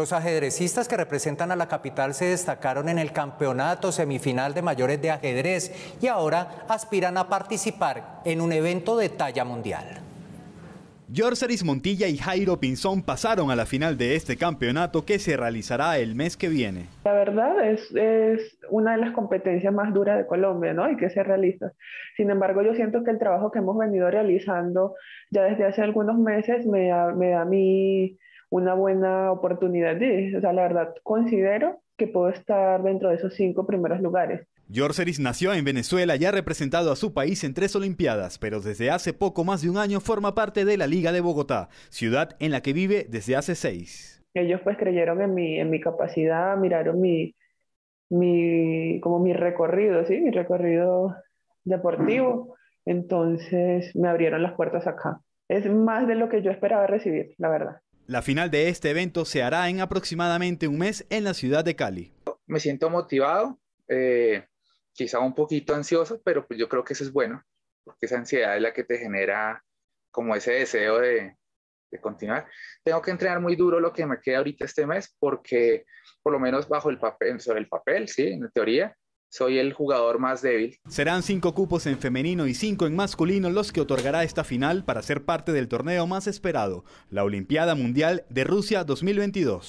Los ajedrecistas que representan a la capital se destacaron en el campeonato semifinal de mayores de ajedrez y ahora aspiran a participar en un evento de talla mundial. Yorceris Montilla y Jairo Pinzón pasaron a la final de este campeonato que se realizará el mes que viene. La verdad es, una de las competencias más duras de Colombia, ¿no? Hay que ser realistas. Sin embargo, yo siento que el trabajo que hemos venido realizando ya desde hace algunos meses me, me da a mí una buena oportunidad. De, o sea, la verdad, considero que puedo estar dentro de esos cinco primeros lugares. Yorceris nació en Venezuela y ha representado a su país en tres Olimpiadas, pero desde hace poco más de un año forma parte de la Liga de Bogotá, ciudad en la que vive desde hace seis. Ellos pues creyeron en mi, en mi capacidad, miraron mi, como mi recorrido, ¿sí? Mi recorrido deportivo. Entonces me abrieron las puertas acá. Es más de lo que yo esperaba recibir, la verdad. La final de este evento se hará en aproximadamente un mes en la ciudad de Cali. Me siento motivado, eh, quizá un poquito ansioso, pero pues yo creo que eso es bueno, porque esa ansiedad es la que te genera como ese deseo de, continuar. Tengo que entrenar muy duro lo que me queda ahorita este mes porque por lo menos bajo el papel, sobre el papel, sí, en teoría, soy el jugador más débil. Serán cinco cupos en femenino y cinco en masculino los que otorgará esta final para ser parte del torneo más esperado, la Olimpiada Mundial de Rusia 2022.